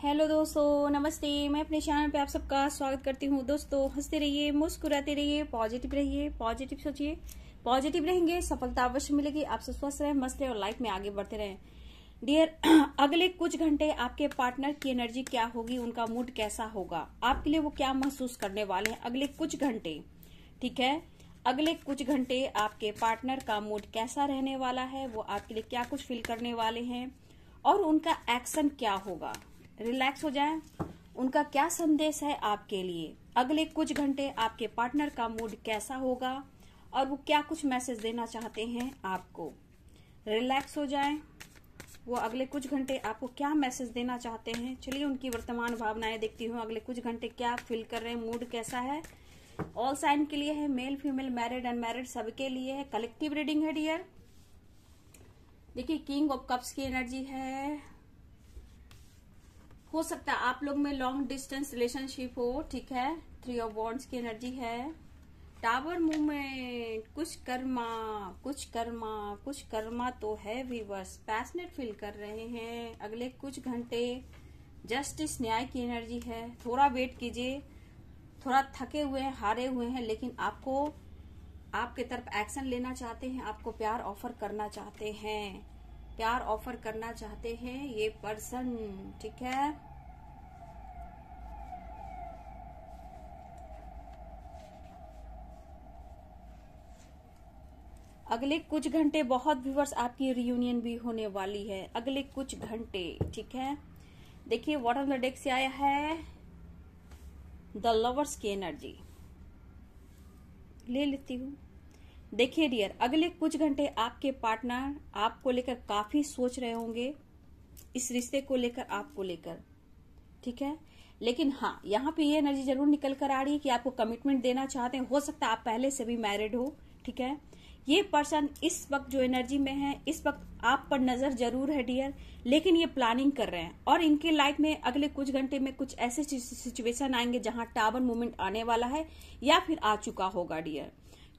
hello दोस्तों नमस्ते मैं अपने चैनल पे आप सबका स्वागत करती हूँ दोस्तों हंसते रहिए मुस्कुराते रहिए पॉजिटिव रहिए पॉजिटिव सोचिए पॉजिटिव रहेंगे सफलता अवश्य मिलेगी आप सब स्वस्थ रहें मस्त रहें और लाइफ में आगे बढ़ते रहें डियर अगले कुछ घंटे आपके पार्टनर की एनर्जी क्या होगी उनका मूड कैसा होगा आपके लिए वो क्या महसूस करने वाले हैं अगले कुछ घंटे ठीक है अगले कुछ घंटे आपके पार्टनर का मूड कैसा रहने वाला है वो आपके लिए क्या कुछ फील करने वाले हैं और उनका एक्शन क्या होगा रिलैक्स हो जाएं उनका क्या संदेश है आपके लिए अगले कुछ घंटे आपके पार्टनर का मूड कैसा होगा और वो क्या कुछ मैसेज देना चाहते हैं आपको रिलैक्स हो जाएं वो अगले कुछ घंटे आपको क्या मैसेज देना चाहते हैं चलिए उनकी वर्तमान भावनाएं देखती हूँ अगले कुछ घंटे क्या फील कर रहे हैं मूड कैसा है ऑल साइन के लिए है मेल फीमेल मैरिड अनमैरिड सबके लिए है कलेक्टिव रीडिंग है डियर देखिए किंग ऑफ कप्स की एनर्जी है हो सकता है आप लोग में लॉन्ग डिस्टेंस रिलेशनशिप हो ठीक है थ्री ऑफ बॉन्ड्स की एनर्जी है टावर मूवमेंट कुछ कर्मा कुछ कर्मा कुछ कर्मा तो है वीवर्स पैशनेट फील कर रहे हैं अगले कुछ घंटे जस्टिस न्याय की एनर्जी है थोड़ा वेट कीजिए थोड़ा थके हुए हैं हारे हुए हैं लेकिन आपको आपके तरफ एक्शन लेना चाहते हैं आपको प्यार ऑफर करना चाहते हैं प्यार ऑफर करना चाहते हैं ये पर्सन ठीक है अगले कुछ घंटे बहुत व्यूवर्स आपकी रियूनियन भी होने वाली है अगले कुछ घंटे ठीक है देखिए वॉट द डेक से आया है द लवर्स की एनर्जी ले लेती हूँ देखिए डियर अगले कुछ घंटे आपके पार्टनर आपको लेकर काफी सोच रहे होंगे इस रिश्ते को लेकर आपको लेकर ठीक है लेकिन हाँ यहाँ पे ये एनर्जी जरूर निकल कर आ रही है कि आपको कमिटमेंट देना चाहते हैं हो सकता है आप पहले से भी मैरिड हो ठीक है ये पर्सन इस वक्त जो एनर्जी में है इस वक्त आप पर नजर जरूर है डियर लेकिन ये प्लानिंग कर रहे हैं और इनके लाइफ में अगले कुछ घंटे में कुछ ऐसे सिचुएशन आएंगे जहां टावर मूवमेंट आने वाला है या फिर आ चुका होगा डियर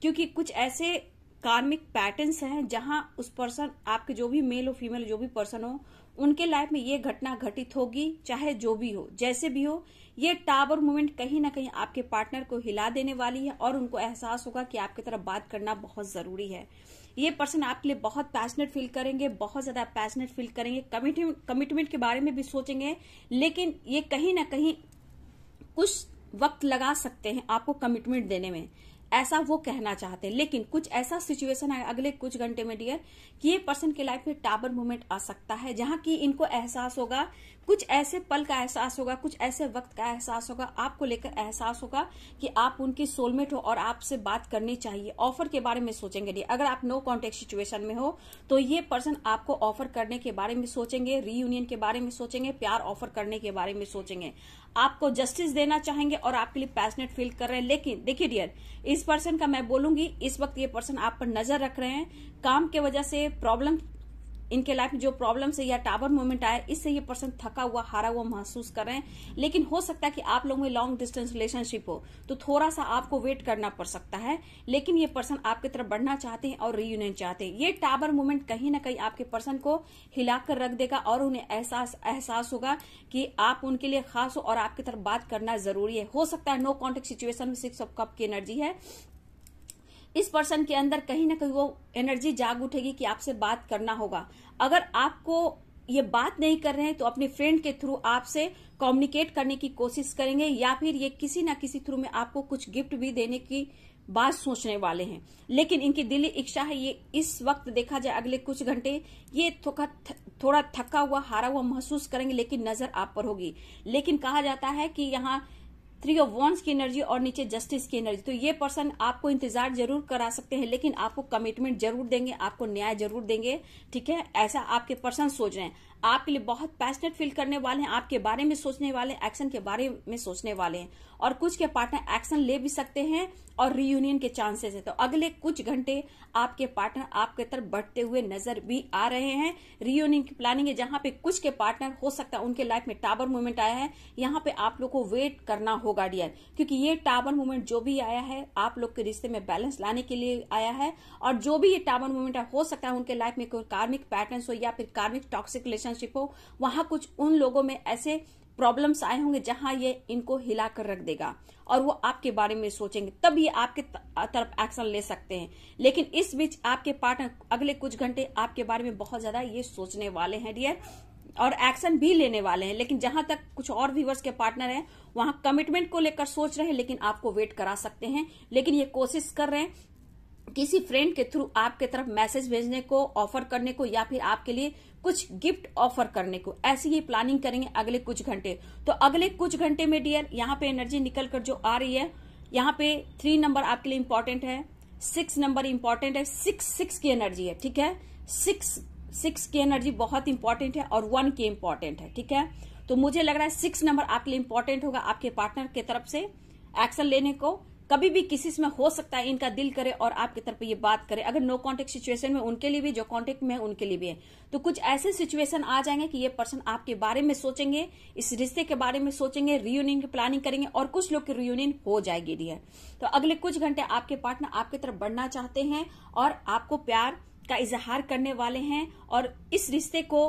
क्योंकि कुछ ऐसे कार्मिक पैटर्न्स हैं जहां उस पर्सन आपके जो भी मेल हो फीमेल जो भी पर्सन हो उनके लाइफ में ये घटना घटित होगी चाहे जो भी हो जैसे भी हो ये टावर मूवमेंट कहीं ना कहीं आपके पार्टनर को हिला देने वाली है और उनको एहसास होगा कि आपकी तरफ बात करना बहुत जरूरी है ये पर्सन आपके लिए बहुत पैशनेट फील करेंगे बहुत ज्यादा पैशनेट फील करेंगे कमिटमेंट कमिटमेंट के बारे में भी सोचेंगे लेकिन ये कहीं ना कहीं कुछ वक्त लगा सकते हैं आपको कमिटमेंट देने में ऐसा वो कहना चाहते हैं लेकिन कुछ ऐसा सिचुएशन है अगले कुछ घंटे में डियर कि ये पर्सन के लाइफ में टावर मूवमेंट आ सकता है जहां की इनको एहसास होगा कुछ ऐसे पल का एहसास होगा कुछ ऐसे वक्त का एहसास होगा आपको लेकर एहसास होगा कि आप उनकी सोलमेट हो और आपसे बात करनी चाहिए ऑफर के बारे में सोचेंगे डियर अगर आप नो कॉन्टेक्ट सिचुएशन में हो तो ये पर्सन आपको ऑफर करने के बारे में सोचेंगे रीयूनियन के बारे में सोचेंगे प्यार ऑफर करने के बारे में सोचेंगे आपको जस्टिस देना चाहेंगे और आपके लिए पैशनेट फील कर रहे हैं लेकिन देखिए डियर इस पर्सन का मैं बोलूंगी इस वक्त ये पर्सन आप पर नजर रख रहे हैं काम के वजह से प्रॉब्लम इनके लाइफ में जो प्रॉब्लम है या टावर मूवमेंट आया इससे ये पर्सन थका हुआ हारा हुआ महसूस कर रहे हैं लेकिन हो सकता है कि आप लोगों में लॉन्ग डिस्टेंस रिलेशनशिप हो तो थोड़ा सा आपको वेट करना पड़ सकता है लेकिन ये पर्सन आपकी तरफ बढ़ना चाहते हैं और रियूनियन चाहते हैं ये टावर मूवमेंट कहीं ना कहीं आपके पर्सन को हिलाकर रख देगा और उन्हें एहसास एहसास होगा कि आप उनके लिए खास हो और आपकी तरफ बात करना जरूरी है हो सकता है नो कॉन्टेक्ट सिचुएशन में सिक्स ऑफ कप की एनर्जी है इस पर्सन के अंदर कहीं ना कहीं वो एनर्जी जाग उठेगी कि आपसे बात करना होगा अगर आपको ये बात नहीं कर रहे हैं तो अपने फ्रेंड के थ्रू आपसे कम्युनिकेट करने की कोशिश करेंगे या फिर ये किसी ना किसी थ्रू में आपको कुछ गिफ्ट भी देने की बात सोचने वाले हैं लेकिन इनकी दिली इच्छा है ये इस वक्त देखा जाए अगले कुछ घंटे ये थोड़ा थका हुआ हारा हुआ महसूस करेंगे लेकिन नजर आप पर होगी लेकिन कहा जाता है कि यहाँ थ्री ऑफ वॉन्स की एनर्जी और नीचे जस्टिस की एनर्जी तो ये पर्सन आपको इंतजार जरूर करा सकते हैं लेकिन आपको कमिटमेंट जरूर देंगे आपको न्याय जरूर देंगे ठीक है ऐसा आपके पर्सन सोच रहे हैं आपके लिए बहुत पैशनेट फील करने वाले हैं आपके बारे में सोचने वाले हैं एक्शन के बारे में सोचने वाले हैं और कुछ के पार्टनर एक्शन ले भी सकते हैं और रियूनियन के चांसेस है तो अगले कुछ घंटे आपके पार्टनर आपके तरफ बढ़ते हुए नजर भी आ रहे हैं रियूनियन की प्लानिंग है जहां पे कुछ के पार्टनर हो सकता है उनके लाइफ में टावर मूवमेंट आया है यहाँ पे आप लोग को वेट करना होगा डियर क्योंकि ये टावर मूवमेंट जो भी आया है आप लोग के रिश्ते में बैलेंस लाने के लिए आया है और जो भी ये टावर मूवमेंट हो सकता है उनके लाइफ में कोई कार्मिक पैटर्न हो या फिर कार्मिक टॉक्सिक रिलेशन रिलेशनशिप हो वहां कुछ उन लोगों में ऐसे प्रॉब्लम्स आए होंगे जहां ये इनको हिला कर रख देगा और वो आपके बारे में सोचेंगे तब ये आपके तरफ एक्शन ले सकते हैं लेकिन इस बीच आपके पार्टनर अगले कुछ घंटे आपके बारे में बहुत ज्यादा ये सोचने वाले हैं डियर और एक्शन भी लेने वाले हैं लेकिन जहां तक कुछ और व्यूवर्स के पार्टनर हैं वहां कमिटमेंट को लेकर सोच रहे हैं लेकिन आपको वेट करा सकते हैं लेकिन ये कोशिश कर रहे हैं किसी फ्रेंड के थ्रू आपके तरफ मैसेज भेजने को ऑफर करने को या फिर आपके लिए कुछ गिफ्ट ऑफर करने को ऐसी ही प्लानिंग करेंगे अगले कुछ घंटे तो अगले कुछ घंटे में डियर यहाँ पे एनर्जी निकल कर जो आ रही है यहाँ पे थ्री नंबर आपके लिए इम्पोर्टेंट है सिक्स नंबर इम्पोर्टेंट है सिक्स सिक्स की एनर्जी है ठीक है सिक्स सिक्स की एनर्जी बहुत इंपॉर्टेंट है और वन की इम्पोर्टेंट है ठीक है तो मुझे लग रहा है सिक्स नंबर आपके लिए इम्पोर्टेंट होगा आपके पार्टनर की तरफ से एक्शन लेने को कभी भी किसी में हो सकता है इनका दिल करे और आपकी तरफ ये बात करे अगर नो कॉन्टेक्ट सिचुएशन में उनके लिए भी जो कॉन्टेक्ट में उनके लिए भी है तो कुछ ऐसे सिचुएशन आ जाएंगे कि ये पर्सन आपके बारे में सोचेंगे इस रिश्ते के बारे में सोचेंगे रियूनियन की प्लानिंग करेंगे और कुछ लोग की रियूनियन हो जाएगी डियर तो अगले कुछ घंटे आपके पार्टनर आपकी तरफ बढ़ना चाहते हैं और आपको प्यार का इजहार करने वाले हैं और इस रिश्ते को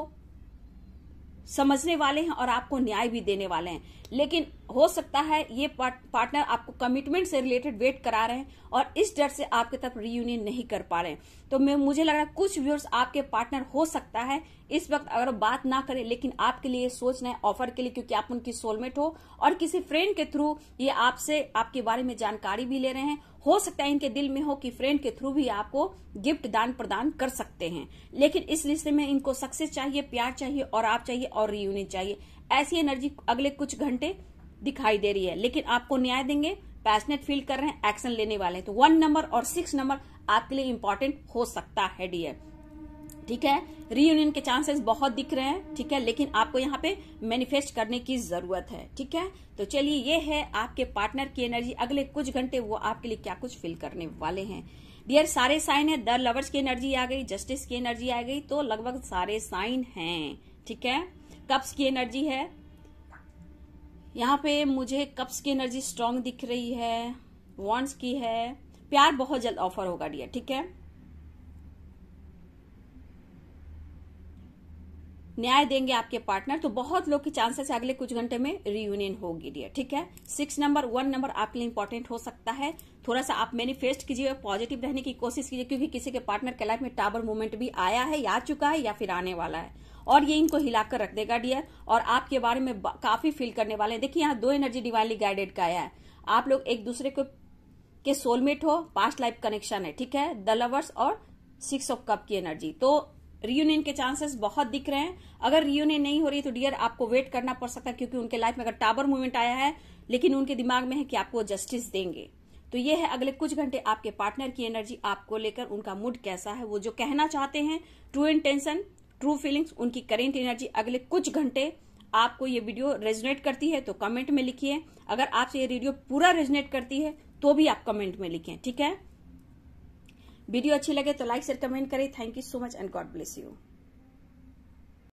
समझने वाले हैं और आपको न्याय भी देने वाले हैं लेकिन हो सकता है ये पार्टनर आपको कमिटमेंट से रिलेटेड वेट करा रहे हैं और इस डर से आपके तरफ रियूनियन नहीं कर पा रहे हैं तो मैं मुझे लग रहा है कुछ व्यूअर्स आपके पार्टनर हो सकता है इस वक्त अगर बात ना करें लेकिन आपके लिए सोचना है ऑफर के लिए क्योंकि आप उनकी सोलमेट हो और किसी फ्रेंड के थ्रू ये आपसे आपके बारे में जानकारी भी ले रहे हैं हो सकता है इनके दिल में हो कि फ्रेंड के थ्रू भी आपको गिफ्ट दान प्रदान कर सकते हैं लेकिन इस रिश्ते में इनको सक्सेस चाहिए प्यार चाहिए और आप चाहिए और रियूनियन चाहिए ऐसी एनर्जी अगले कुछ घंटे दिखाई दे रही है लेकिन आपको न्याय देंगे पैशनेट फील कर रहे हैं एक्शन लेने वाले हैं तो वन नंबर और सिक्स नंबर आपके लिए इंपॉर्टेंट हो सकता है डियर ठीक है रीयूनियन के चांसेस बहुत दिख रहे हैं ठीक है लेकिन आपको यहाँ पे मैनिफेस्ट करने की जरूरत है ठीक है तो चलिए ये है आपके पार्टनर की एनर्जी अगले कुछ घंटे वो आपके लिए क्या कुछ फील करने वाले हैं डियर सारे साइन है द लवर्स की एनर्जी आ गई जस्टिस की एनर्जी आ गई तो लगभग सारे साइन हैं ठीक है कप्स की एनर्जी है यहाँ पे मुझे कप्स की एनर्जी स्ट्रांग दिख रही है वॉन्ट्स की है प्यार बहुत जल्द ऑफर होगा डियर ठीक है न्याय देंगे आपके पार्टनर तो बहुत लोग के चांसेस है अगले कुछ घंटे में रियूनियन होगी डियर ठीक है सिक्स नंबर वन नंबर आपके लिए इंपॉर्टेंट हो सकता है थोड़ा सा आप मैनिफेस्ट कीजिए पॉजिटिव रहने की कोशिश कीजिए क्योंकि किसी के पार्टनर के लाइफ में टावर मूवमेंट भी आया है या चुका है या फिर आने वाला है और ये इनको हिलाकर रख देगा डियर और आपके बारे में काफी फील करने वाले हैं देखिए यहाँ दो एनर्जी डिवाइनली गाइडेड का आया है आप लोग एक दूसरे को के सोलमेट हो पास्ट लाइफ कनेक्शन है ठीक है द लवर्स और सिक्स ऑफ कप की एनर्जी तो रियूनियन के चांसेस बहुत दिख रहे हैं अगर रियूनियन नहीं हो रही तो डियर आपको वेट करना पड़ सकता है क्योंकि उनके लाइफ में अगर टावर मूवमेंट आया है लेकिन उनके दिमाग में है कि आपको जस्टिस देंगे तो ये है अगले कुछ घंटे आपके पार्टनर की एनर्जी आपको लेकर उनका मूड कैसा है वो जो कहना चाहते हैं ट्रू इंटेंशन ट्रू फीलिंग्स उनकी करेंट एनर्जी अगले कुछ घंटे आपको ये वीडियो रेजोनेट करती है तो कमेंट में लिखिए अगर आपसे ये वीडियो पूरा रेजोनेट करती है तो भी आप कमेंट में लिखें ठीक है वीडियो अच्छी लगे तो लाइक शेयर कमेंट करें thank you so much and God bless you